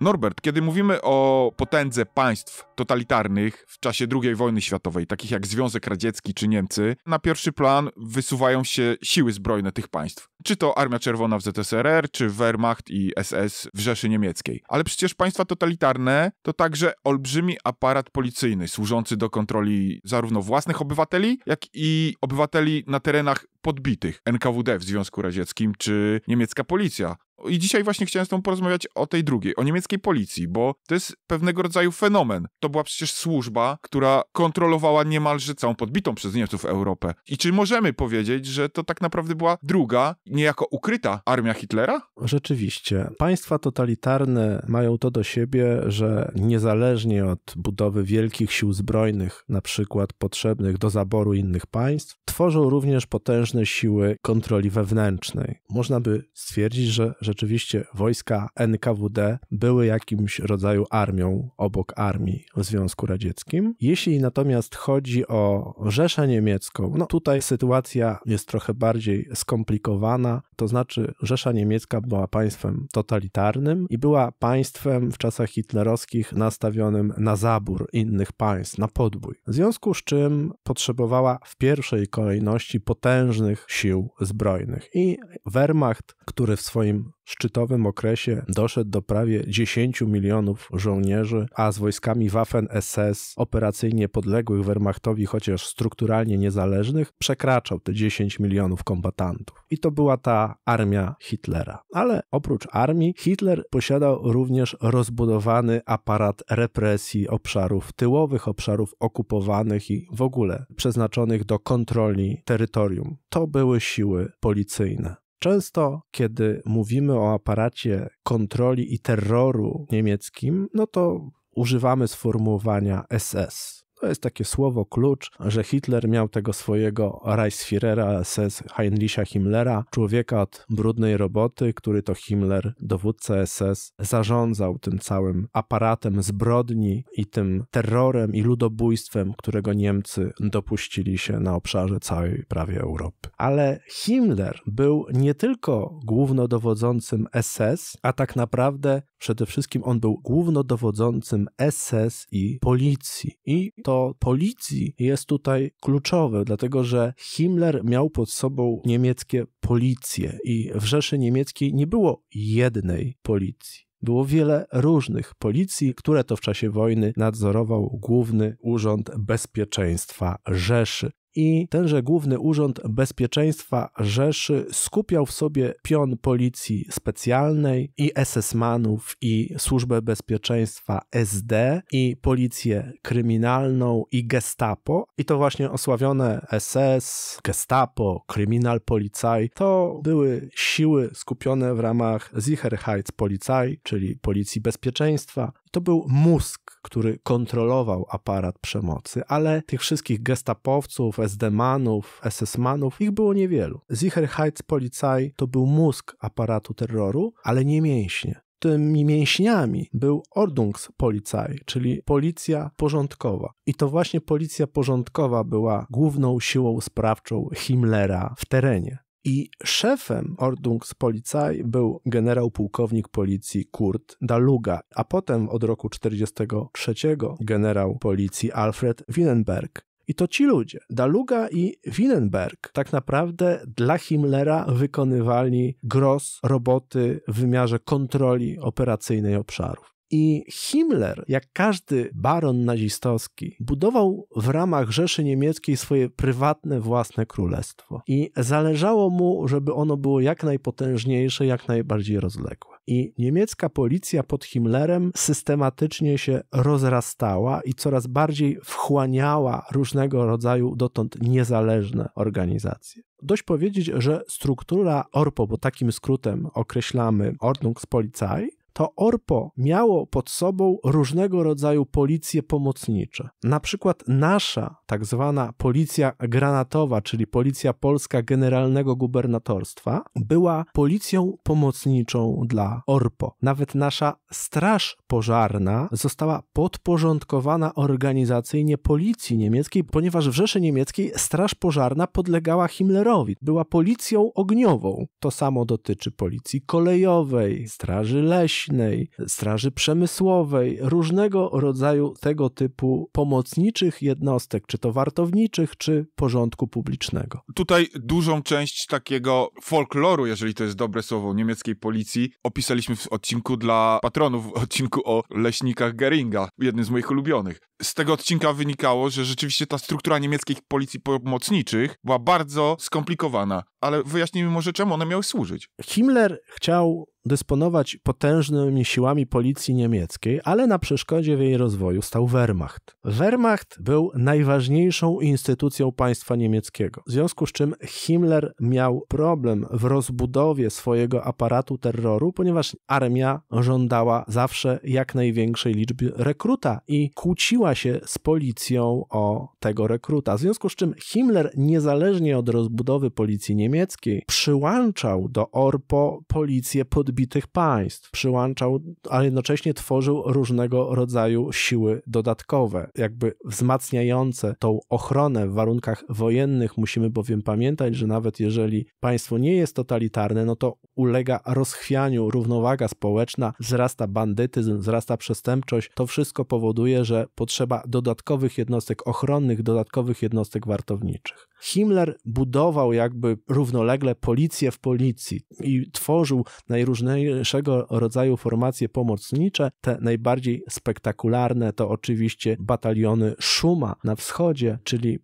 Norbert, kiedy mówimy o potędze państw totalitarnych w czasie II wojny światowej, takich jak Związek Radziecki czy Niemcy, na pierwszy plan wysuwają się siły zbrojne tych państw. Czy to Armia Czerwona w ZSRR, czy Wehrmacht i SS w Rzeszy Niemieckiej. Ale przecież państwa totalitarne to także olbrzymi aparat policyjny służący do kontroli zarówno własnych obywateli, jak i obywateli na terenach podbitych NKWD w Związku Radzieckim czy niemiecka policja, i dzisiaj właśnie chciałem z tą porozmawiać o tej drugiej, o niemieckiej policji, bo to jest pewnego rodzaju fenomen. To była przecież służba, która kontrolowała niemalże całą podbitą przez Niemców Europę. I czy możemy powiedzieć, że to tak naprawdę była druga, niejako ukryta armia Hitlera? Rzeczywiście. Państwa totalitarne mają to do siebie, że niezależnie od budowy wielkich sił zbrojnych, na przykład potrzebnych do zaboru innych państw, tworzą również potężne siły kontroli wewnętrznej. Można by stwierdzić, że rzeczywiście wojska NKWD były jakimś rodzaju armią obok armii w Związku Radzieckim. Jeśli natomiast chodzi o Rzeszę Niemiecką, no tutaj sytuacja jest trochę bardziej skomplikowana, to znaczy Rzesza Niemiecka była państwem totalitarnym i była państwem w czasach hitlerowskich nastawionym na zabór innych państw, na podbój. W związku z czym potrzebowała w pierwszej kolejności kolejności potężnych sił zbrojnych. I Wehrmacht, który w swoim szczytowym okresie doszedł do prawie 10 milionów żołnierzy, a z wojskami Waffen-SS operacyjnie podległych Wehrmachtowi, chociaż strukturalnie niezależnych, przekraczał te 10 milionów kombatantów. I to była ta armia Hitlera. Ale oprócz armii, Hitler posiadał również rozbudowany aparat represji obszarów tyłowych, obszarów okupowanych i w ogóle przeznaczonych do kontroli terytorium. To były siły policyjne. Często, kiedy mówimy o aparacie kontroli i terroru niemieckim, no to używamy sformułowania SS. To jest takie słowo klucz, że Hitler miał tego swojego Reichsführera SS Heinricha Himmlera, człowieka od brudnej roboty, który to Himmler, dowódca SS, zarządzał tym całym aparatem zbrodni i tym terrorem i ludobójstwem, którego Niemcy dopuścili się na obszarze całej prawie Europy. Ale Himmler był nie tylko głównodowodzącym SS, a tak naprawdę przede wszystkim on był głównodowodzącym SS i policji. I to policji jest tutaj kluczowe, dlatego że Himmler miał pod sobą niemieckie policje i w Rzeszy Niemieckiej nie było jednej policji. Było wiele różnych policji, które to w czasie wojny nadzorował Główny Urząd Bezpieczeństwa Rzeszy i tenże Główny Urząd Bezpieczeństwa Rzeszy skupiał w sobie pion policji specjalnej i SS-manów i Służbę Bezpieczeństwa SD i policję kryminalną i gestapo. I to właśnie osławione SS, gestapo, kryminal policaj to były siły skupione w ramach Sicherheitspolizei, czyli policji bezpieczeństwa to był mózg, który kontrolował aparat przemocy, ale tych wszystkich gestapowców, SD-manów, SS-manów, ich było niewielu. Sicherheitspolizei to był mózg aparatu terroru, ale nie mięśnie tymi mięśniami był Ordnungspolizei, czyli policja porządkowa. I to właśnie policja porządkowa była główną siłą sprawczą Himmlera w terenie. I szefem Ordnungspolizei był generał pułkownik policji Kurt Daluga, a potem od roku 1943 generał policji Alfred Winenberg. I to ci ludzie, Daluga i Winenberg, tak naprawdę dla Himmlera wykonywali gros roboty w wymiarze kontroli operacyjnej obszarów. I Himmler, jak każdy baron nazistowski, budował w ramach Rzeszy Niemieckiej swoje prywatne, własne królestwo. I zależało mu, żeby ono było jak najpotężniejsze, jak najbardziej rozległe. I niemiecka policja pod Himmlerem systematycznie się rozrastała i coraz bardziej wchłaniała różnego rodzaju dotąd niezależne organizacje. Dość powiedzieć, że struktura ORPO, bo takim skrótem określamy Ordnungspolizei, to Orpo miało pod sobą różnego rodzaju policje pomocnicze. Na przykład nasza tak zwana policja granatowa, czyli policja polska generalnego gubernatorstwa, była policją pomocniczą dla ORPO. Nawet nasza straż pożarna została podporządkowana organizacyjnie policji niemieckiej, ponieważ w Rzeszy Niemieckiej straż pożarna podlegała Himmlerowi. Była policją ogniową. To samo dotyczy policji kolejowej, straży leśnej, straży przemysłowej, różnego rodzaju tego typu pomocniczych jednostek czy czy to wartowniczych, czy porządku publicznego. Tutaj dużą część takiego folkloru, jeżeli to jest dobre słowo, niemieckiej policji, opisaliśmy w odcinku dla patronów, w odcinku o leśnikach Geringa, jednym z moich ulubionych. Z tego odcinka wynikało, że rzeczywiście ta struktura niemieckiej policji pomocniczych była bardzo skomplikowana ale wyjaśnijmy może, czemu one miały służyć. Himmler chciał dysponować potężnymi siłami policji niemieckiej, ale na przeszkodzie w jej rozwoju stał Wehrmacht. Wehrmacht był najważniejszą instytucją państwa niemieckiego, w związku z czym Himmler miał problem w rozbudowie swojego aparatu terroru, ponieważ armia żądała zawsze jak największej liczby rekruta i kłóciła się z policją o tego rekruta. W związku z czym Himmler, niezależnie od rozbudowy policji niemieckiej, niemieckiej przyłączał do Orpo policję podbitych państw, przyłączał, a jednocześnie tworzył różnego rodzaju siły dodatkowe, jakby wzmacniające tą ochronę w warunkach wojennych. Musimy bowiem pamiętać, że nawet jeżeli państwo nie jest totalitarne, no to ulega rozchwianiu równowaga społeczna, wzrasta bandytyzm, wzrasta przestępczość. To wszystko powoduje, że potrzeba dodatkowych jednostek ochronnych, dodatkowych jednostek wartowniczych. Himmler budował jakby równolegle policję w policji i tworzył najróżniejszego rodzaju formacje pomocnicze. Te najbardziej spektakularne to oczywiście bataliony Szuma na wschodzie, czyli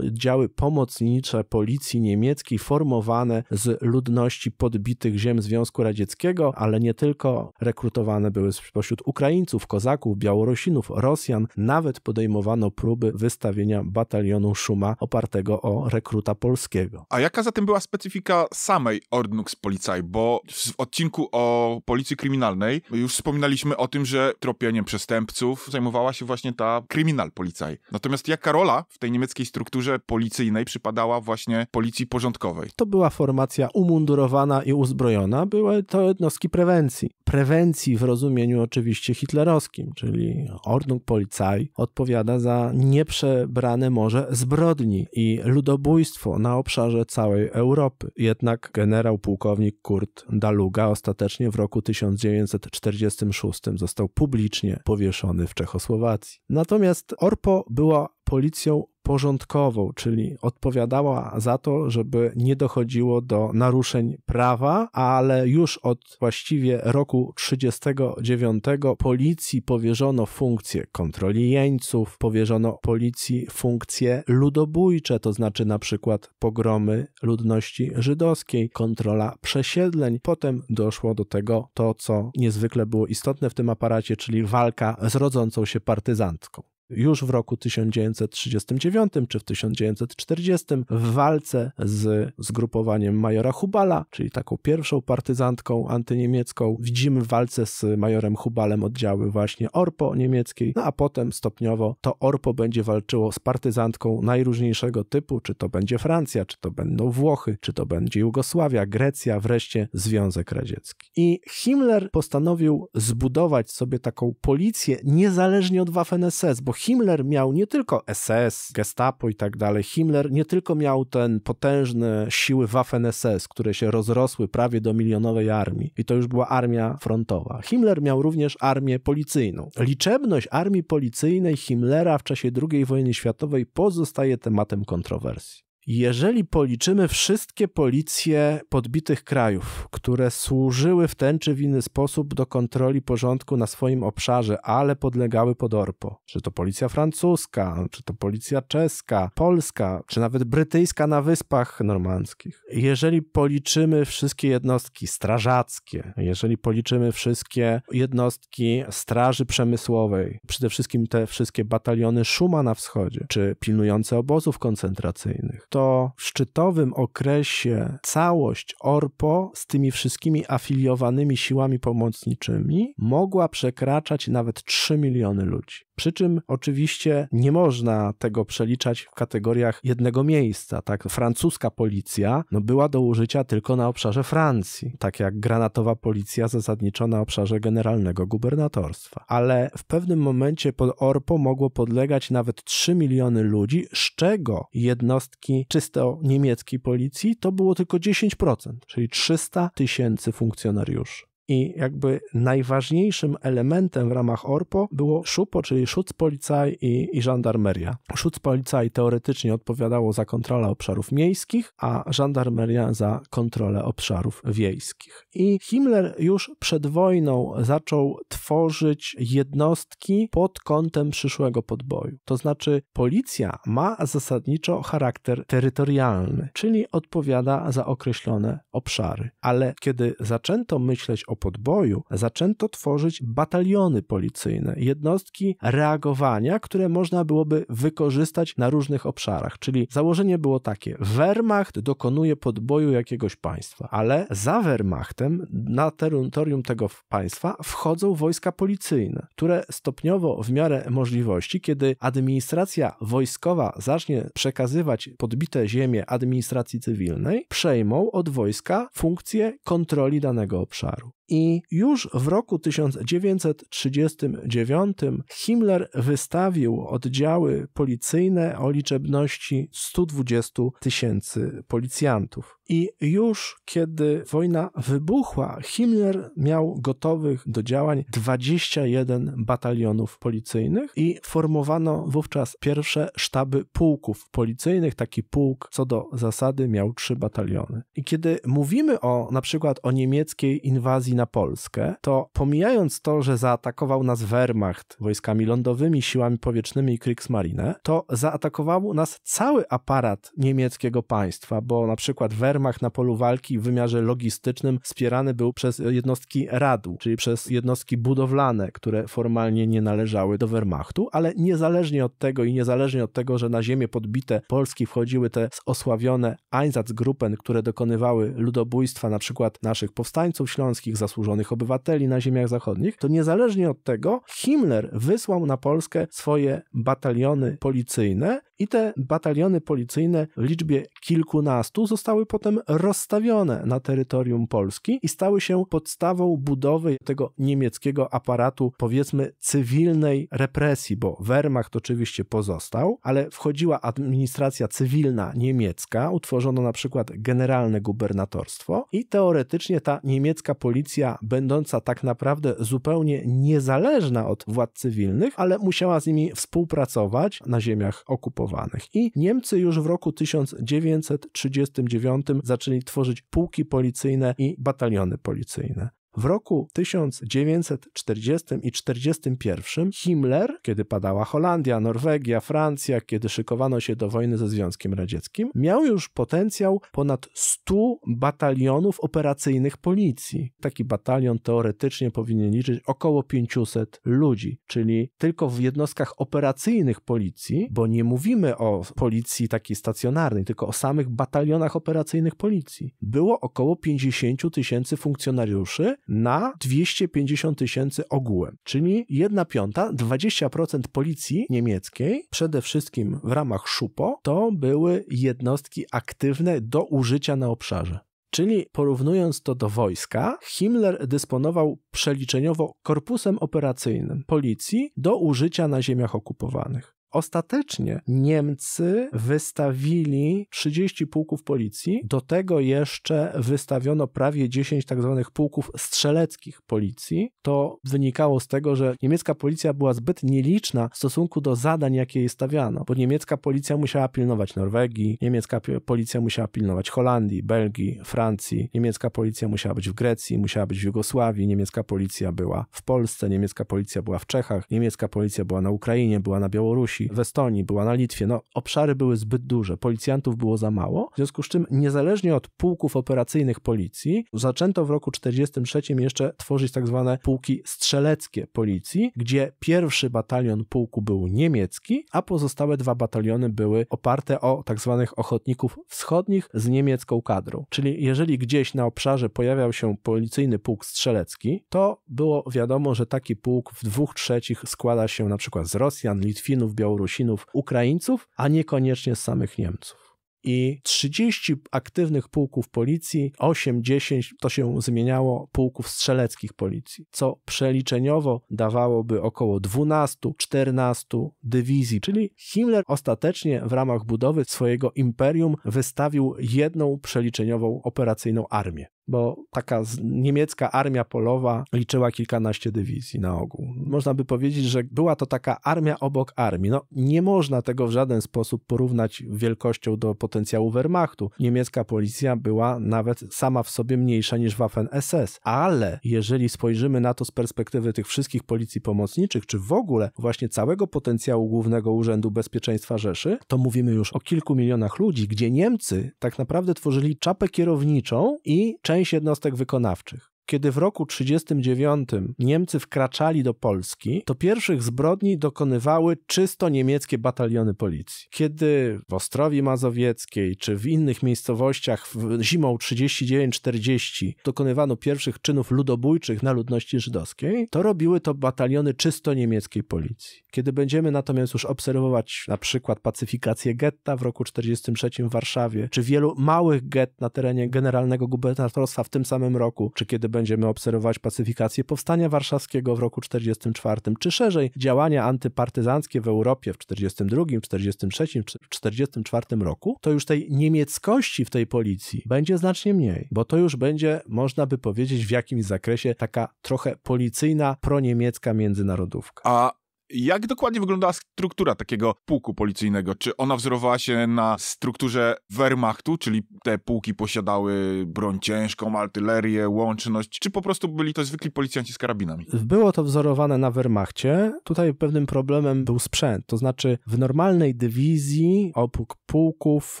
działy pomocnicze policji niemieckiej formowane z ludności podbitych ziem Związku Radzieckiego, ale nie tylko. Rekrutowane były spośród Ukraińców, Kozaków, Białorusinów, Rosjan. Nawet podejmowano próby wystawienia batalionu Szuma opartego o rekruta polskiego. A jaka zatem była specyfika samej Ordnux Policaj? Bo w odcinku o policji kryminalnej już wspominaliśmy o tym, że tropieniem przestępców zajmowała się właśnie ta kryminal policaj. Natomiast jaka rola w tej niemieckiej strukturze policyjnej przypadała właśnie policji porządkowej? To była formacja umundurowana i uzbrojona. Były to jednostki prewencji. Prewencji w rozumieniu oczywiście hitlerowskim, czyli Ordnung Polizei odpowiada za nieprzebrane morze zbrodni i ludowości ludobójstwo na obszarze całej Europy. Jednak generał pułkownik Kurt Daluga ostatecznie w roku 1946 został publicznie powieszony w Czechosłowacji. Natomiast Orpo była policją porządkową, czyli odpowiadała za to, żeby nie dochodziło do naruszeń prawa, ale już od właściwie roku 1939 policji powierzono funkcję kontroli jeńców, powierzono policji funkcje ludobójcze, to znaczy na przykład pogromy ludności żydowskiej, kontrola przesiedleń. Potem doszło do tego to, co niezwykle było istotne w tym aparacie, czyli walka z rodzącą się partyzantką już w roku 1939 czy w 1940 w walce z zgrupowaniem majora Hubala, czyli taką pierwszą partyzantką antyniemiecką. Widzimy walce z majorem Hubalem oddziały właśnie Orpo niemieckiej, no a potem stopniowo to Orpo będzie walczyło z partyzantką najróżniejszego typu, czy to będzie Francja, czy to będą Włochy, czy to będzie Jugosławia, Grecja, wreszcie Związek Radziecki. I Himmler postanowił zbudować sobie taką policję niezależnie od Waffen-SS, bo Himmler miał nie tylko SS, Gestapo i tak dalej. Himmler nie tylko miał ten potężne siły Waffen-SS, które się rozrosły prawie do milionowej armii i to już była armia frontowa. Himmler miał również armię policyjną. Liczebność armii policyjnej Himmlera w czasie II wojny światowej pozostaje tematem kontrowersji. Jeżeli policzymy wszystkie policje podbitych krajów, które służyły w ten czy w inny sposób do kontroli porządku na swoim obszarze, ale podlegały pod ORPO, czy to policja francuska, czy to policja czeska, polska, czy nawet brytyjska na Wyspach Normandzkich, jeżeli policzymy wszystkie jednostki strażackie, jeżeli policzymy wszystkie jednostki straży przemysłowej, przede wszystkim te wszystkie bataliony Szuma na wschodzie, czy pilnujące obozów koncentracyjnych, to w szczytowym okresie całość ORPO z tymi wszystkimi afiliowanymi siłami pomocniczymi mogła przekraczać nawet 3 miliony ludzi. Przy czym oczywiście nie można tego przeliczać w kategoriach jednego miejsca. Tak? Francuska policja no, była do użycia tylko na obszarze Francji, tak jak granatowa policja zasadniczo na obszarze generalnego gubernatorstwa. Ale w pewnym momencie pod ORPO mogło podlegać nawet 3 miliony ludzi, z czego jednostki czysto niemieckiej policji to było tylko 10%, czyli 300 tysięcy funkcjonariuszy. I jakby najważniejszym elementem w ramach ORPO było SZUPO, czyli Schutzpolizei i, i żandarmeria. Schutzpolizei teoretycznie odpowiadało za kontrolę obszarów miejskich, a żandarmeria za kontrolę obszarów wiejskich. I Himmler już przed wojną zaczął tworzyć jednostki pod kątem przyszłego podboju. To znaczy policja ma zasadniczo charakter terytorialny, czyli odpowiada za określone obszary. Ale kiedy zaczęto myśleć o o podboju, zaczęto tworzyć bataliony policyjne, jednostki reagowania, które można byłoby wykorzystać na różnych obszarach. Czyli założenie było takie: Wehrmacht dokonuje podboju jakiegoś państwa, ale za Wehrmachtem na terytorium tego państwa wchodzą wojska policyjne, które stopniowo w miarę możliwości, kiedy administracja wojskowa zacznie przekazywać podbite ziemie administracji cywilnej, przejmą od wojska funkcję kontroli danego obszaru. I już w roku 1939 Himmler wystawił oddziały policyjne o liczebności 120 tysięcy policjantów. I już kiedy wojna wybuchła, Himmler miał gotowych do działań 21 batalionów policyjnych i formowano wówczas pierwsze sztaby pułków policyjnych. Taki pułk co do zasady miał trzy bataliony. I kiedy mówimy o na przykład o niemieckiej inwazji inwazji na Polskę, to pomijając to, że zaatakował nas Wehrmacht wojskami lądowymi, siłami powietrznymi i Kriegsmarine, to zaatakował nas cały aparat niemieckiego państwa, bo na przykład Wehrmacht na polu walki w wymiarze logistycznym wspierany był przez jednostki radu, czyli przez jednostki budowlane, które formalnie nie należały do Wehrmachtu, ale niezależnie od tego i niezależnie od tego, że na ziemię podbite Polski wchodziły te osławione Einsatzgruppen, które dokonywały ludobójstwa na przykład naszych powstańców śląskich, zasłużonych obywateli na ziemiach zachodnich, to niezależnie od tego Himmler wysłał na Polskę swoje bataliony policyjne i te bataliony policyjne w liczbie kilkunastu zostały potem rozstawione na terytorium Polski i stały się podstawą budowy tego niemieckiego aparatu, powiedzmy, cywilnej represji, bo Wehrmacht oczywiście pozostał, ale wchodziła administracja cywilna niemiecka, utworzono na przykład generalne gubernatorstwo i teoretycznie ta niemiecka policja będąca tak naprawdę zupełnie niezależna od władz cywilnych, ale musiała z nimi współpracować na ziemiach okupowanych. I Niemcy już w roku 1939 zaczęli tworzyć pułki policyjne i bataliony policyjne. W roku 1940 i 1941 Himmler, kiedy padała Holandia, Norwegia, Francja, kiedy szykowano się do wojny ze Związkiem Radzieckim, miał już potencjał ponad 100 batalionów operacyjnych policji. Taki batalion teoretycznie powinien liczyć około 500 ludzi, czyli tylko w jednostkach operacyjnych policji, bo nie mówimy o policji takiej stacjonarnej, tylko o samych batalionach operacyjnych policji. Było około 50 tysięcy funkcjonariuszy, na 250 tysięcy ogółem, czyli 1 piąta, 20% policji niemieckiej, przede wszystkim w ramach SZUPO, to były jednostki aktywne do użycia na obszarze. Czyli porównując to do wojska, Himmler dysponował przeliczeniowo korpusem operacyjnym policji do użycia na ziemiach okupowanych. Ostatecznie Niemcy wystawili 30 pułków policji, do tego jeszcze wystawiono prawie 10 tak zwanych pułków strzeleckich policji. To wynikało z tego, że niemiecka policja była zbyt nieliczna w stosunku do zadań, jakie jej stawiano, bo niemiecka policja musiała pilnować Norwegii, niemiecka policja musiała pilnować Holandii, Belgii, Francji, niemiecka policja musiała być w Grecji, musiała być w Jugosławii, niemiecka policja była w Polsce, niemiecka policja była w Czechach, niemiecka policja była na Ukrainie, była na Białorusi Białorusi, w Estonii, była na Litwie. No, obszary były zbyt duże, policjantów było za mało. W związku z czym, niezależnie od pułków operacyjnych policji, zaczęto w roku 1943 jeszcze tworzyć tak zwane pułki strzeleckie policji, gdzie pierwszy batalion pułku był niemiecki, a pozostałe dwa bataliony były oparte o tak zwanych ochotników wschodnich z niemiecką kadrą. Czyli jeżeli gdzieś na obszarze pojawiał się policyjny pułk strzelecki, to było wiadomo, że taki pułk w dwóch trzecich składa się na przykład z Rosjan, Litwinów, Białorusi, Białorusinów, Ukraińców, a niekoniecznie z samych Niemców i 30 aktywnych pułków policji, 8-10 to się zmieniało pułków strzeleckich policji, co przeliczeniowo dawałoby około 12-14 dywizji, czyli Himmler ostatecznie w ramach budowy swojego imperium wystawił jedną przeliczeniową operacyjną armię bo taka niemiecka armia polowa liczyła kilkanaście dywizji na ogół. Można by powiedzieć, że była to taka armia obok armii. No, nie można tego w żaden sposób porównać wielkością do potencjału Wehrmachtu. Niemiecka policja była nawet sama w sobie mniejsza niż Waffen-SS, ale jeżeli spojrzymy na to z perspektywy tych wszystkich policji pomocniczych, czy w ogóle właśnie całego potencjału Głównego Urzędu Bezpieczeństwa Rzeszy, to mówimy już o kilku milionach ludzi, gdzie Niemcy tak naprawdę tworzyli czapę kierowniczą i część część jednostek wykonawczych kiedy w roku 1939 Niemcy wkraczali do Polski, to pierwszych zbrodni dokonywały czysto niemieckie bataliony policji. Kiedy w Ostrowi Mazowieckiej czy w innych miejscowościach zimą 39-40 dokonywano pierwszych czynów ludobójczych na ludności żydowskiej, to robiły to bataliony czysto niemieckiej policji. Kiedy będziemy natomiast już obserwować na przykład pacyfikację getta w roku 1943 w Warszawie, czy wielu małych gett na terenie Generalnego Gubernatorstwa w tym samym roku, czy kiedy będziemy będziemy obserwować pacyfikację powstania warszawskiego w roku 44, czy szerzej działania antypartyzanckie w Europie w 42, 43, 44 roku, to już tej niemieckości w tej policji będzie znacznie mniej, bo to już będzie, można by powiedzieć, w jakimś zakresie taka trochę policyjna, proniemiecka międzynarodówka. A jak dokładnie wyglądała struktura takiego pułku policyjnego? Czy ona wzorowała się na strukturze Wehrmachtu, czyli te pułki posiadały broń ciężką, artylerię, łączność, czy po prostu byli to zwykli policjanci z karabinami? Było to wzorowane na Wehrmachcie. Tutaj pewnym problemem był sprzęt, to znaczy w normalnej dywizji oprócz pułków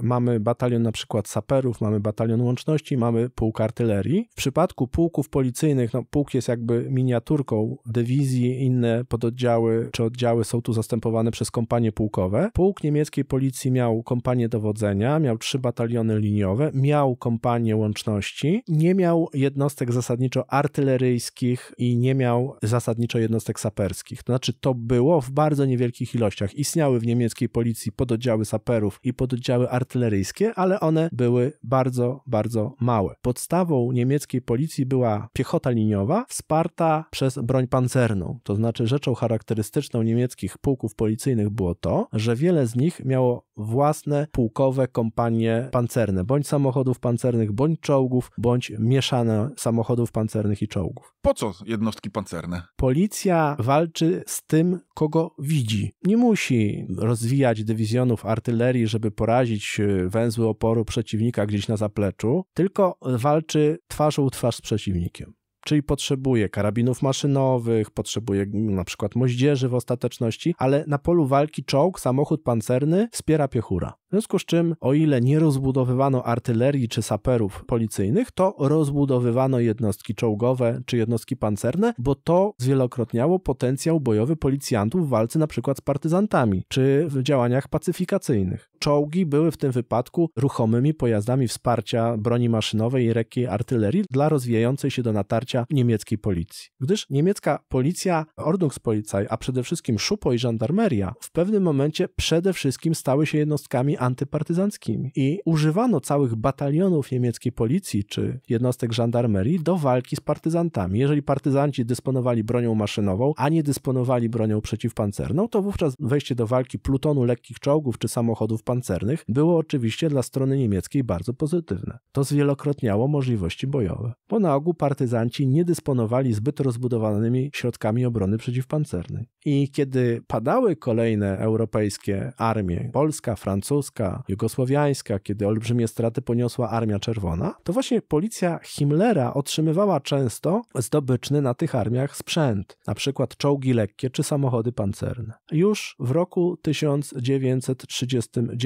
mamy batalion na przykład saperów, mamy batalion łączności, mamy pułk artylerii. W przypadku pułków policyjnych, no pułk jest jakby miniaturką dywizji, inne pododdziały czy oddziały są tu zastępowane przez kompanie pułkowe. Pułk niemieckiej policji miał kompanię dowodzenia, miał trzy bataliony liniowe, miał kompanię łączności, nie miał jednostek zasadniczo artyleryjskich i nie miał zasadniczo jednostek saperskich. To znaczy to było w bardzo niewielkich ilościach. Istniały w niemieckiej policji pododdziały saperów i pododdziały artyleryjskie, ale one były bardzo, bardzo małe. Podstawą niemieckiej policji była piechota liniowa wsparta przez broń pancerną, to znaczy rzeczą charakterystyczną charakterystyczną niemieckich pułków policyjnych było to, że wiele z nich miało własne pułkowe kompanie pancerne, bądź samochodów pancernych, bądź czołgów, bądź mieszane samochodów pancernych i czołgów. Po co jednostki pancerne? Policja walczy z tym, kogo widzi. Nie musi rozwijać dywizjonów artylerii, żeby porazić e, węzły oporu przeciwnika gdzieś na zapleczu, tylko walczy twarzą w twarz z przeciwnikiem czyli potrzebuje karabinów maszynowych, potrzebuje na przykład moździerzy w ostateczności, ale na polu walki czołg, samochód pancerny wspiera piechura. W związku z czym, o ile nie rozbudowywano artylerii czy saperów policyjnych, to rozbudowywano jednostki czołgowe czy jednostki pancerne, bo to zwielokrotniało potencjał bojowy policjantów w walce na przykład z partyzantami czy w działaniach pacyfikacyjnych czołgi były w tym wypadku ruchomymi pojazdami wsparcia broni maszynowej i lekkiej artylerii dla rozwijającej się do natarcia niemieckiej policji. Gdyż niemiecka policja, Ordnungspolizei, a przede wszystkim Szupo i żandarmeria w pewnym momencie przede wszystkim stały się jednostkami antypartyzanckimi i używano całych batalionów niemieckiej policji czy jednostek żandarmerii do walki z partyzantami. Jeżeli partyzanci dysponowali bronią maszynową, a nie dysponowali bronią przeciwpancerną, to wówczas wejście do walki plutonu lekkich czołgów czy samochodów pancernych było oczywiście dla strony niemieckiej bardzo pozytywne. To zwielokrotniało możliwości bojowe, bo na ogół partyzanci nie dysponowali zbyt rozbudowanymi środkami obrony przeciwpancernej. I kiedy padały kolejne europejskie armie, polska, francuska, jugosłowiańska, kiedy olbrzymie straty poniosła Armia Czerwona, to właśnie policja Himmlera otrzymywała często zdobyczny na tych armiach sprzęt, na przykład czołgi lekkie czy samochody pancerne. Już w roku 1939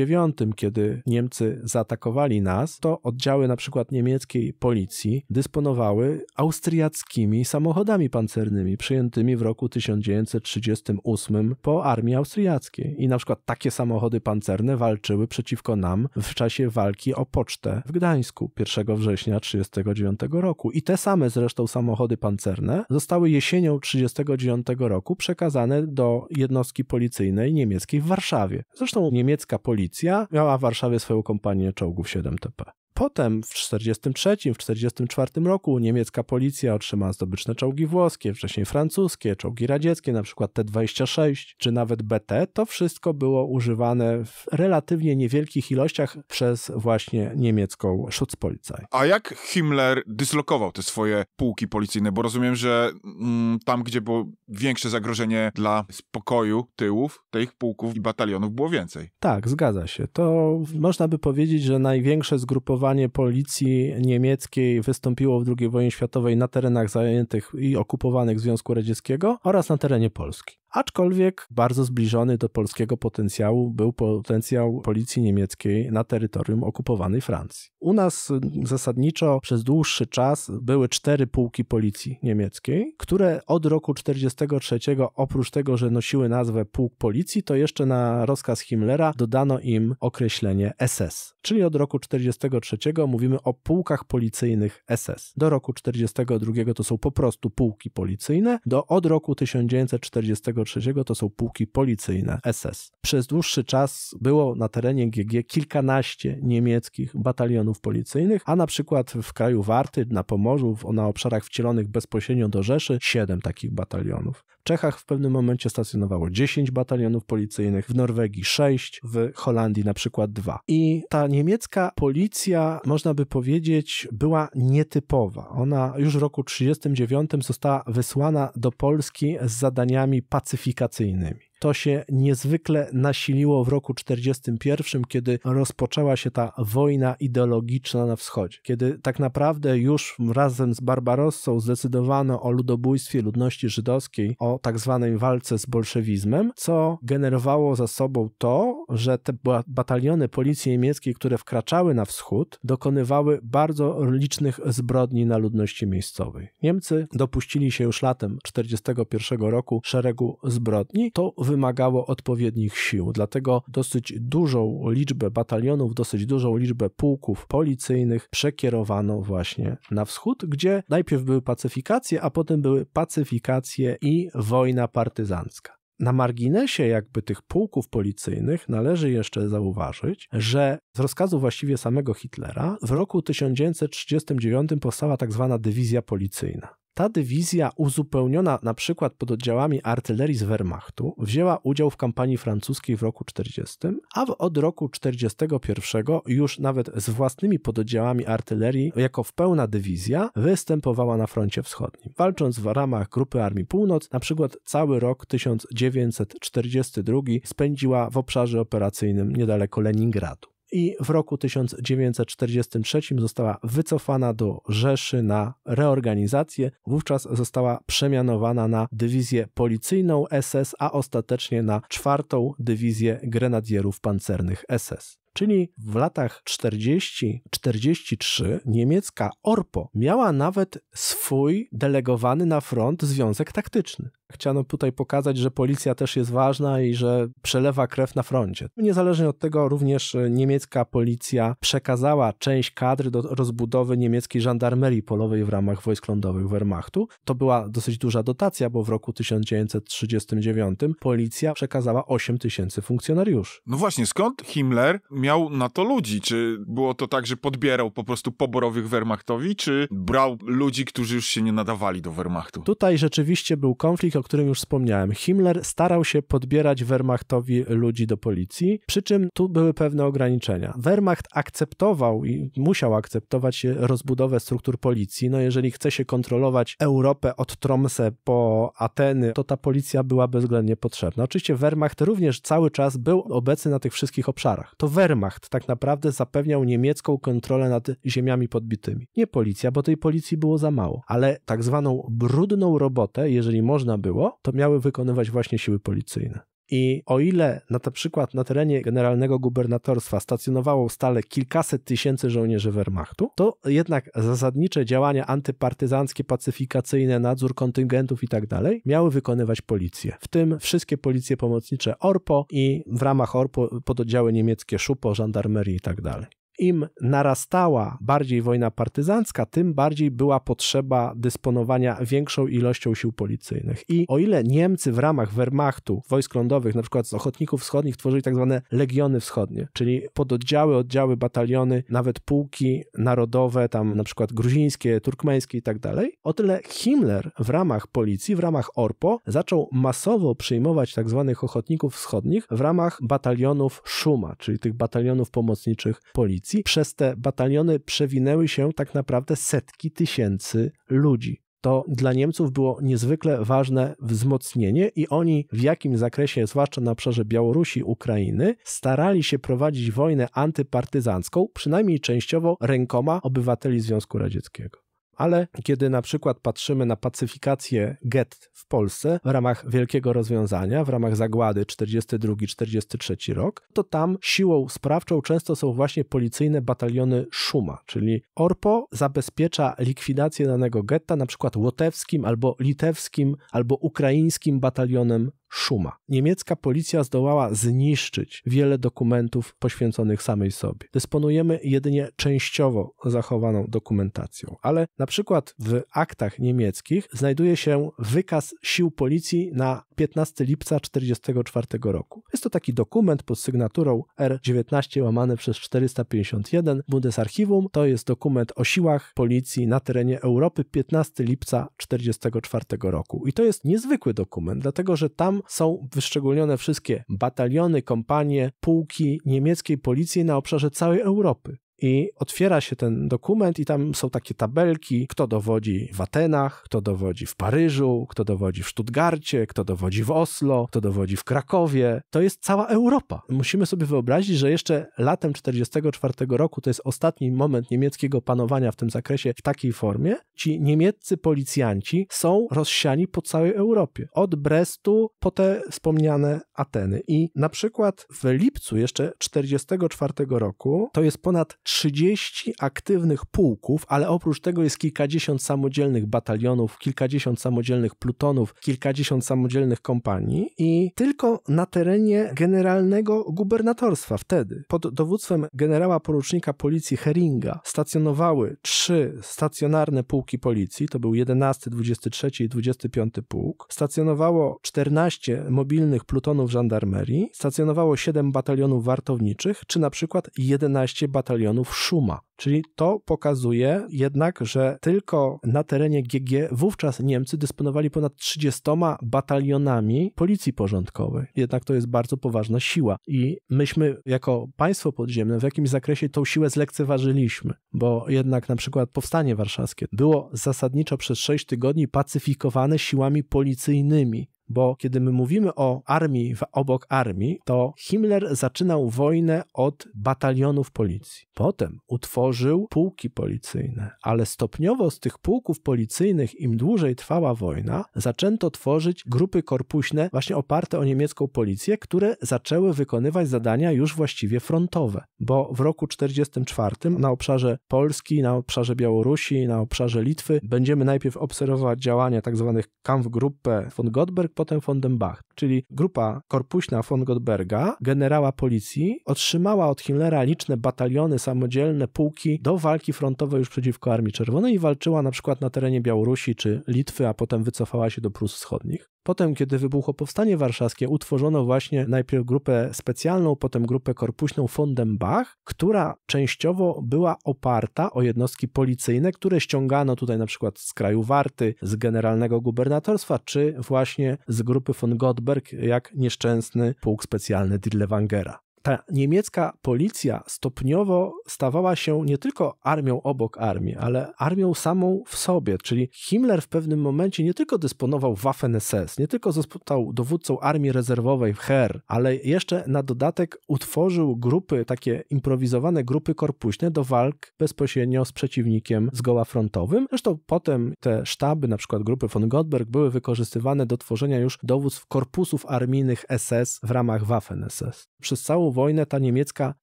1939, kiedy Niemcy zaatakowali nas, to oddziały na przykład niemieckiej policji dysponowały austriackimi samochodami pancernymi przyjętymi w roku 1938 po armii austriackiej. I na przykład takie samochody pancerne walczyły przeciwko nam w czasie walki o pocztę w Gdańsku 1 września 1939 roku. I te same zresztą samochody pancerne zostały jesienią 1939 roku przekazane do jednostki policyjnej niemieckiej w Warszawie. Zresztą niemiecka policja policja miała w Warszawie swoją kompanię czołgów 7TP. Potem w 1943, w 1944 roku niemiecka policja otrzymała zdobyczne czołgi włoskie, wcześniej francuskie, czołgi radzieckie, na przykład T-26 czy nawet BT. To wszystko było używane w relatywnie niewielkich ilościach przez właśnie niemiecką Schutzpolizei. A jak Himmler dyslokował te swoje pułki policyjne? Bo rozumiem, że mm, tam, gdzie było większe zagrożenie dla spokoju tyłów, tych pułków i batalionów było więcej. Tak, zgadza się. To można by powiedzieć, że największe zgrupowanie zaangażowanie policji niemieckiej wystąpiło w II wojnie światowej na terenach zajętych i okupowanych Związku Radzieckiego oraz na terenie Polski aczkolwiek bardzo zbliżony do polskiego potencjału był potencjał policji niemieckiej na terytorium okupowanej Francji. U nas zasadniczo przez dłuższy czas były cztery pułki policji niemieckiej, które od roku 1943, oprócz tego, że nosiły nazwę pułk policji, to jeszcze na rozkaz Himmlera dodano im określenie SS. Czyli od roku 1943 mówimy o pułkach policyjnych SS. Do roku 1942 to są po prostu pułki policyjne, do od roku 1943 III to są pułki policyjne SS. Przez dłuższy czas było na terenie GG kilkanaście niemieckich batalionów policyjnych, a na przykład w kraju Warty, na Pomorzu, na obszarach wcielonych bezpośrednio do Rzeszy, siedem takich batalionów. Czechach w pewnym momencie stacjonowało 10 batalionów policyjnych, w Norwegii 6, w Holandii na przykład 2. I ta niemiecka policja, można by powiedzieć, była nietypowa. Ona już w roku 1939 została wysłana do Polski z zadaniami pacyfikacyjnymi. To się niezwykle nasiliło w roku 1941, kiedy rozpoczęła się ta wojna ideologiczna na wschodzie, kiedy tak naprawdę już razem z Barbarossą zdecydowano o ludobójstwie ludności żydowskiej, o tak zwanej walce z bolszewizmem, co generowało za sobą to, że te bataliony policji niemieckiej, które wkraczały na wschód, dokonywały bardzo licznych zbrodni na ludności miejscowej. Niemcy dopuścili się już latem 1941 roku szeregu zbrodni. To wymagało odpowiednich sił. Dlatego dosyć dużą liczbę batalionów, dosyć dużą liczbę pułków policyjnych przekierowano właśnie na wschód, gdzie najpierw były pacyfikacje, a potem były pacyfikacje i wojna partyzancka. Na marginesie jakby tych pułków policyjnych należy jeszcze zauważyć, że z rozkazu właściwie samego Hitlera w roku 1939 powstała tak zwana dywizja policyjna. Ta dywizja, uzupełniona na przykład pod oddziałami artylerii z Wehrmachtu, wzięła udział w kampanii francuskiej w roku 40, a w, od roku 41 już nawet z własnymi pododdziałami artylerii, jako w pełna dywizja, występowała na froncie wschodnim, walcząc w ramach Grupy Armii Północ, na przykład cały rok 1942 spędziła w obszarze operacyjnym niedaleko Leningradu i w roku 1943 została wycofana do Rzeszy na reorganizację. Wówczas została przemianowana na dywizję policyjną SS, a ostatecznie na czwartą dywizję grenadierów pancernych SS czyli w latach 40-43 niemiecka Orpo miała nawet swój delegowany na front związek taktyczny. Chciano tutaj pokazać, że policja też jest ważna i że przelewa krew na froncie. Niezależnie od tego, również e, niemiecka policja przekazała część kadry do rozbudowy niemieckiej żandarmerii polowej w ramach wojsk lądowych Wehrmachtu. To była dosyć duża dotacja, bo w roku 1939 policja przekazała 8 tysięcy funkcjonariuszy. No właśnie, skąd Himmler miał na to ludzi? Czy było to tak, że podbierał po prostu poborowych Wehrmachtowi, czy brał ludzi, którzy już się nie nadawali do Wehrmachtu? Tutaj rzeczywiście był konflikt o którym już wspomniałem. Himmler starał się podbierać Wehrmachtowi ludzi do policji, przy czym tu były pewne ograniczenia. Wehrmacht akceptował i musiał akceptować rozbudowę struktur policji. No jeżeli chce się kontrolować Europę od Tromsę po Ateny, to ta policja była bezwzględnie potrzebna. Oczywiście Wehrmacht również cały czas był obecny na tych wszystkich obszarach. To Wehrmacht tak naprawdę zapewniał niemiecką kontrolę nad ziemiami podbitymi. Nie policja, bo tej policji było za mało, ale tak zwaną brudną robotę, jeżeli można by było, to miały wykonywać właśnie siły policyjne. I o ile na, na przykład na terenie generalnego gubernatorstwa stacjonowało stale kilkaset tysięcy żołnierzy Wehrmachtu, to jednak zasadnicze działania antypartyzanckie, pacyfikacyjne, nadzór kontyngentów itd. Tak miały wykonywać policje, w tym wszystkie policje pomocnicze ORPO i w ramach ORPO pododdziały niemieckie SZUPO, żandarmerii itd. Tak im narastała bardziej wojna partyzancka, tym bardziej była potrzeba dysponowania większą ilością sił policyjnych. I o ile Niemcy w ramach Wehrmachtu, wojsk lądowych, na przykład z ochotników wschodnich, tworzyli tak zwane legiony wschodnie, czyli pododdziały, oddziały, bataliony, nawet pułki narodowe, tam na przykład gruzińskie, turkmeńskie i tak dalej, o tyle Himmler w ramach policji, w ramach ORPO zaczął masowo przyjmować tak zwanych ochotników wschodnich w ramach batalionów Szuma, czyli tych batalionów pomocniczych policji przez te bataliony przewinęły się tak naprawdę setki tysięcy ludzi to dla Niemców było niezwykle ważne wzmocnienie i oni w jakim zakresie, zwłaszcza na obszarze Białorusi, Ukrainy, starali się prowadzić wojnę antypartyzancką, przynajmniej częściowo rękoma obywateli Związku Radzieckiego. Ale kiedy na przykład patrzymy na pacyfikację get w Polsce w ramach wielkiego rozwiązania, w ramach zagłady 42-43 rok, to tam siłą sprawczą często są właśnie policyjne bataliony Szuma, czyli ORPO zabezpiecza likwidację danego getta na przykład łotewskim albo litewskim albo ukraińskim batalionem Szuma. Niemiecka policja zdołała zniszczyć wiele dokumentów poświęconych samej sobie. Dysponujemy jedynie częściowo zachowaną dokumentacją, ale na przykład w aktach niemieckich znajduje się wykaz sił policji na 15 lipca 1944 roku. Jest to taki dokument pod sygnaturą R19 łamany przez 451 Bundesarchivum. To jest dokument o siłach policji na terenie Europy 15 lipca 1944 roku. I to jest niezwykły dokument, dlatego że tam tam są wyszczególnione wszystkie bataliony, kompanie, pułki niemieckiej policji na obszarze całej Europy. I otwiera się ten dokument, i tam są takie tabelki, kto dowodzi w Atenach, kto dowodzi w Paryżu, kto dowodzi w Stuttgarcie, kto dowodzi w Oslo, kto dowodzi w Krakowie. To jest cała Europa. Musimy sobie wyobrazić, że jeszcze latem 1944 roku to jest ostatni moment niemieckiego panowania w tym zakresie w takiej formie. Ci niemieccy policjanci są rozsiani po całej Europie. Od Brestu po te wspomniane Ateny. I na przykład w lipcu jeszcze 1944 roku to jest ponad 30 aktywnych pułków, ale oprócz tego jest kilkadziesiąt samodzielnych batalionów, kilkadziesiąt samodzielnych plutonów, kilkadziesiąt samodzielnych kompanii i tylko na terenie generalnego gubernatorstwa wtedy pod dowództwem generała porucznika policji Heringa stacjonowały trzy stacjonarne pułki policji, to był 11, 23 i 25 pułk, stacjonowało 14 mobilnych plutonów żandarmerii, stacjonowało 7 batalionów wartowniczych, czy na przykład 11 batalionów milionów Szuma. Czyli to pokazuje jednak, że tylko na terenie GG wówczas Niemcy dysponowali ponad 30 batalionami policji porządkowej. Jednak to jest bardzo poważna siła i myśmy jako państwo podziemne w jakimś zakresie tą siłę zlekceważyliśmy, bo jednak na przykład powstanie warszawskie było zasadniczo przez 6 tygodni pacyfikowane siłami policyjnymi bo kiedy my mówimy o armii w, obok armii, to Himmler zaczynał wojnę od batalionów policji. Potem utworzył pułki policyjne, ale stopniowo z tych pułków policyjnych, im dłużej trwała wojna, zaczęto tworzyć grupy korpuśne, właśnie oparte o niemiecką policję, które zaczęły wykonywać zadania już właściwie frontowe, bo w roku 1944 na obszarze Polski, na obszarze Białorusi, na obszarze Litwy będziemy najpierw obserwować działania tzw. Tak Kampfgruppe von Gottberg, potem von dem Bach, czyli grupa korpuśna von Gottberga, generała policji, otrzymała od Himmlera liczne bataliony, samodzielne pułki do walki frontowej już przeciwko Armii Czerwonej i walczyła na przykład na terenie Białorusi czy Litwy, a potem wycofała się do Prus Wschodnich. Potem, kiedy wybuchło Powstanie Warszawskie, utworzono właśnie najpierw grupę specjalną, potem grupę korpuśną Fondem Bach, która częściowo była oparta o jednostki policyjne, które ściągano tutaj na przykład z kraju Warty, z generalnego gubernatorstwa, czy właśnie z grupy von Gottberg, jak nieszczęsny pułk specjalny Dirlewangera ta niemiecka policja stopniowo stawała się nie tylko armią obok armii, ale armią samą w sobie. Czyli Himmler w pewnym momencie nie tylko dysponował Waffen-SS, nie tylko został dowódcą armii rezerwowej w Her, ale jeszcze na dodatek utworzył grupy, takie improwizowane grupy korpuśne do walk bezpośrednio z przeciwnikiem zgoła frontowym. Zresztą potem te sztaby, na przykład grupy von Gottberg, były wykorzystywane do tworzenia już dowództw korpusów armijnych SS w ramach Waffen-SS. Przez całą wojnę ta niemiecka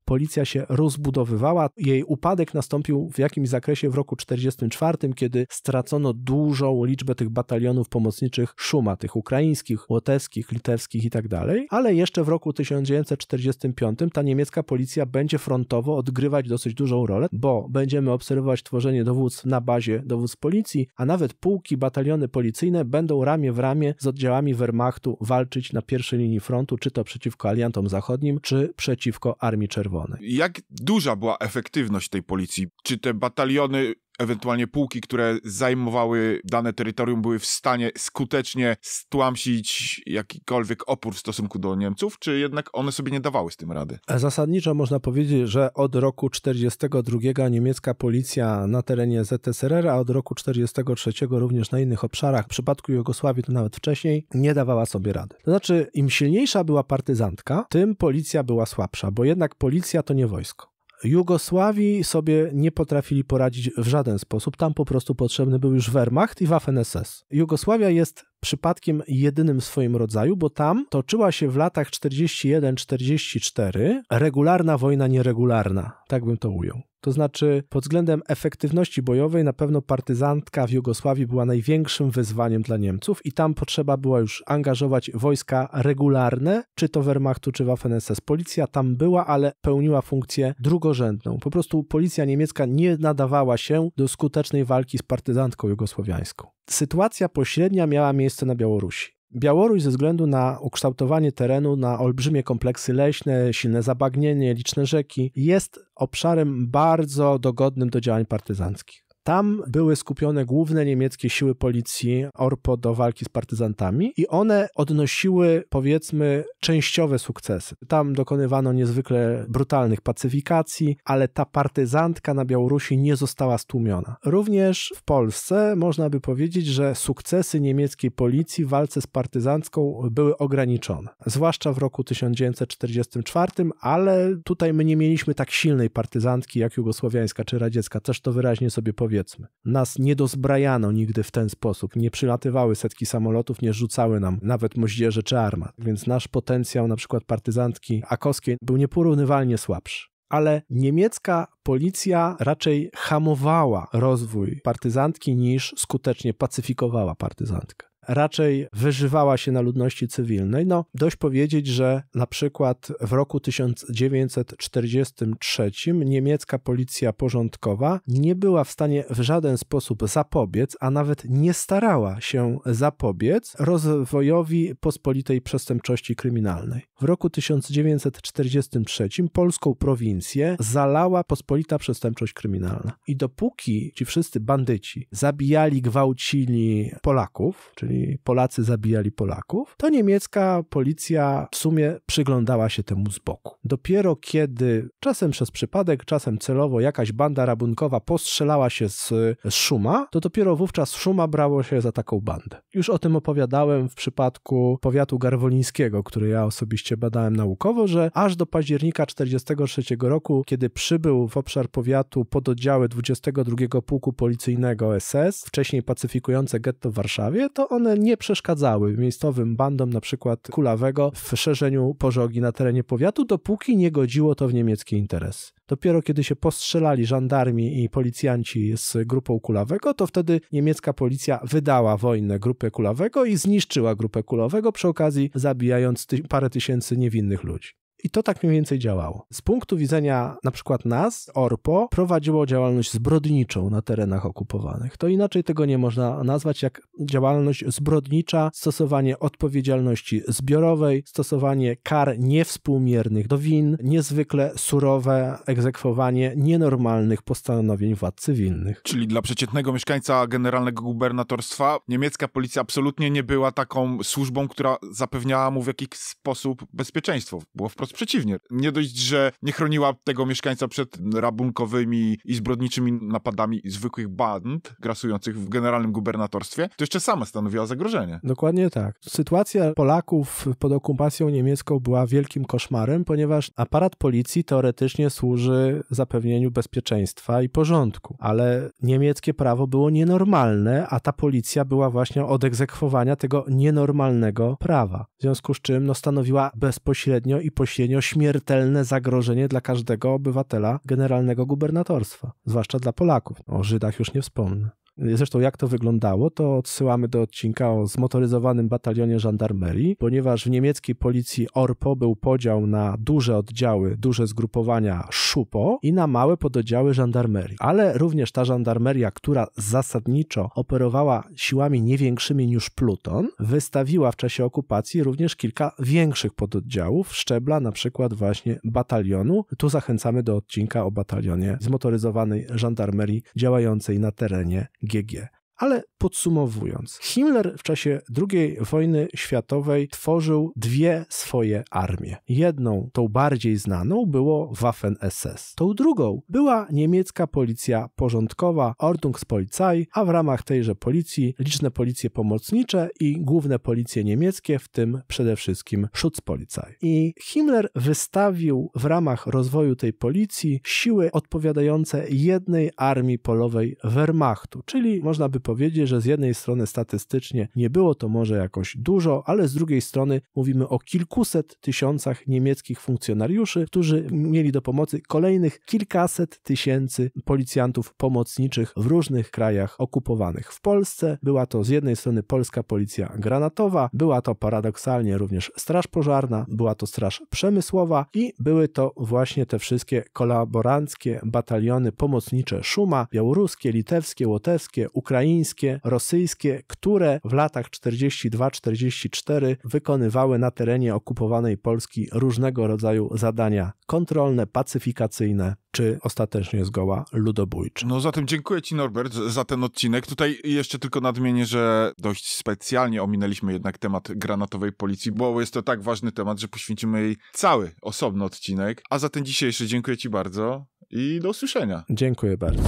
policja się rozbudowywała. Jej upadek nastąpił w jakimś zakresie w roku 1944, kiedy stracono dużą liczbę tych batalionów pomocniczych Szuma, tych ukraińskich, łotewskich, litewskich itd. Tak Ale jeszcze w roku 1945 ta niemiecka policja będzie frontowo odgrywać dosyć dużą rolę, bo będziemy obserwować tworzenie dowództw na bazie dowództw policji, a nawet pułki, bataliony policyjne będą ramię w ramię z oddziałami Wehrmachtu walczyć na pierwszej linii frontu, czy to przeciwko aliantom zachodnim, Wschodnim czy przeciwko Armii Czerwonej. Jak duża była efektywność tej policji? Czy te bataliony ewentualnie pułki, które zajmowały dane terytorium, były w stanie skutecznie stłamsić jakikolwiek opór w stosunku do Niemców, czy jednak one sobie nie dawały z tym rady? Zasadniczo można powiedzieć, że od roku 1942 niemiecka policja na terenie ZSRR, a od roku 1943 również na innych obszarach, w przypadku Jugosławii to nawet wcześniej, nie dawała sobie rady. To znaczy, im silniejsza była partyzantka, tym policja była słabsza, bo jednak policja to nie wojsko. Jugosławii sobie nie potrafili poradzić w żaden sposób. Tam po prostu potrzebny był już Wehrmacht i Waffen-SS. Jugosławia jest przypadkiem jedynym w swoim rodzaju, bo tam toczyła się w latach 41-44 regularna wojna nieregularna, tak bym to ujął. To znaczy, pod względem efektywności bojowej, na pewno partyzantka w Jugosławii była największym wyzwaniem dla Niemców, i tam potrzeba była już angażować wojska regularne, czy to Wehrmachtu, czy Waffen-SS. Policja tam była, ale pełniła funkcję drugorzędną. Po prostu policja niemiecka nie nadawała się do skutecznej walki z partyzantką jugosłowiańską. Sytuacja pośrednia miała miejsce na Białorusi. Białoruś ze względu na ukształtowanie terenu na olbrzymie kompleksy leśne, silne zabagnienie, liczne rzeki, jest obszarem bardzo dogodnym do działań partyzanckich. Tam były skupione główne niemieckie siły policji Orpo do walki z partyzantami i one odnosiły, powiedzmy, częściowe sukcesy. Tam dokonywano niezwykle brutalnych pacyfikacji, ale ta partyzantka na Białorusi nie została stłumiona. Również w Polsce można by powiedzieć, że sukcesy niemieckiej policji w walce z partyzantką były ograniczone, zwłaszcza w roku 1944, ale tutaj my nie mieliśmy tak silnej partyzantki jak jugosłowiańska czy radziecka, też to wyraźnie sobie powiedzieć powiedzmy. Nas nie dozbrajano nigdy w ten sposób, nie przylatywały setki samolotów, nie rzucały nam nawet moździerzy czy armat, więc nasz potencjał na przykład partyzantki akoskiej był nieporównywalnie słabszy ale niemiecka policja raczej hamowała rozwój partyzantki niż skutecznie pacyfikowała partyzantkę raczej wyżywała się na ludności cywilnej. No, dość powiedzieć, że na przykład w roku 1943 niemiecka policja porządkowa nie była w stanie w żaden sposób zapobiec, a nawet nie starała się zapobiec rozwojowi pospolitej przestępczości kryminalnej. W roku 1943 polską prowincję zalała pospolita przestępczość kryminalna. I dopóki ci wszyscy bandyci zabijali, gwałcili Polaków, czyli czyli Polacy zabijali Polaków, to niemiecka policja w sumie przyglądała się temu z boku. Dopiero kiedy, czasem przez przypadek, czasem celowo, jakaś banda rabunkowa postrzelała się z, z Szuma, to dopiero wówczas Szuma brało się za taką bandę. Już o tym opowiadałem w przypadku powiatu garwolińskiego, który ja osobiście badałem naukowo, że aż do października 1943 roku, kiedy przybył w obszar powiatu pododdziały 22 Pułku Policyjnego SS, wcześniej pacyfikujące getto w Warszawie, to on one nie przeszkadzały miejscowym bandom, na przykład kulawego, w szerzeniu pożogi na terenie powiatu, dopóki nie godziło to w niemiecki interes. Dopiero kiedy się postrzelali żandarmi i policjanci z grupą kulawego, to wtedy niemiecka policja wydała wojnę grupę kulawego i zniszczyła grupę kulawego, przy okazji zabijając ty parę tysięcy niewinnych ludzi. I to tak mniej więcej działało. Z punktu widzenia na przykład nas, ORPO prowadziło działalność zbrodniczą na terenach okupowanych. To inaczej tego nie można nazwać jak działalność zbrodnicza, stosowanie odpowiedzialności zbiorowej, stosowanie kar niewspółmiernych do win, niezwykle surowe egzekwowanie nienormalnych postanowień władz cywilnych. Czyli dla przeciętnego mieszkańca generalnego gubernatorstwa niemiecka policja absolutnie nie była taką służbą, która zapewniała mu w jakiś sposób bezpieczeństwo. Było wprost przeciwnie. Nie dość, że nie chroniła tego mieszkańca przed rabunkowymi i zbrodniczymi napadami zwykłych band grasujących w generalnym gubernatorstwie, to jeszcze sama stanowiła zagrożenie. Dokładnie tak. Sytuacja Polaków pod okupacją niemiecką była wielkim koszmarem, ponieważ aparat policji teoretycznie służy zapewnieniu bezpieczeństwa i porządku, ale niemieckie prawo było nienormalne, a ta policja była właśnie od egzekwowania tego nienormalnego prawa. W związku z czym no, stanowiła bezpośrednio i pośrednio bezpośrednio śmiertelne zagrożenie dla każdego obywatela generalnego gubernatorstwa, zwłaszcza dla Polaków. O Żydach już nie wspomnę. Zresztą jak to wyglądało, to odsyłamy do odcinka o zmotoryzowanym batalionie żandarmerii, ponieważ w niemieckiej policji ORPO był podział na duże oddziały, duże zgrupowania SZUPO i na małe pododdziały żandarmerii. Ale również ta żandarmeria, która zasadniczo operowała siłami nie większymi niż pluton, wystawiła w czasie okupacji również kilka większych pododdziałów szczebla, na przykład właśnie batalionu. Tu zachęcamy do odcinka o batalionie zmotoryzowanej żandarmerii działającej na terenie gig Ale podsumowując, Himmler w czasie II wojny światowej tworzył dwie swoje armie. Jedną, tą bardziej znaną, było Waffen-SS. Tą drugą była niemiecka policja porządkowa Ordnungspolizei, a w ramach tejże policji liczne policje pomocnicze i główne policje niemieckie, w tym przede wszystkim Schutzpolizei. I Himmler wystawił w ramach rozwoju tej policji siły odpowiadające jednej armii polowej Wehrmachtu, czyli można by powiedzieć powiedzieć, że z jednej strony statystycznie nie było to może jakoś dużo, ale z drugiej strony mówimy o kilkuset tysiącach niemieckich funkcjonariuszy, którzy mieli do pomocy kolejnych kilkaset tysięcy policjantów pomocniczych w różnych krajach okupowanych. W Polsce była to z jednej strony polska policja granatowa, była to paradoksalnie również straż pożarna, była to straż przemysłowa i były to właśnie te wszystkie kolaboranckie bataliony pomocnicze Szuma, białoruskie, litewskie, łotewskie, ukraińskie, rosyjskie, które w latach 42-44 wykonywały na terenie okupowanej Polski różnego rodzaju zadania kontrolne, pacyfikacyjne czy ostatecznie zgoła ludobójcze. No zatem dziękuję Ci Norbert za ten odcinek. Tutaj jeszcze tylko nadmienię, że dość specjalnie ominęliśmy jednak temat granatowej policji, bo jest to tak ważny temat, że poświęcimy jej cały osobny odcinek. A za ten dzisiejszy dziękuję Ci bardzo i do usłyszenia. Dziękuję bardzo.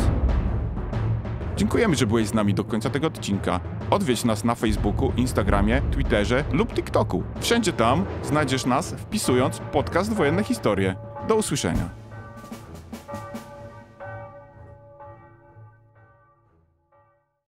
Dziękujemy, że byłeś z nami do końca tego odcinka. Odwiedź nas na Facebooku, Instagramie, Twitterze lub TikToku. Wszędzie tam znajdziesz nas wpisując podcast Wojenne Historie. Do usłyszenia.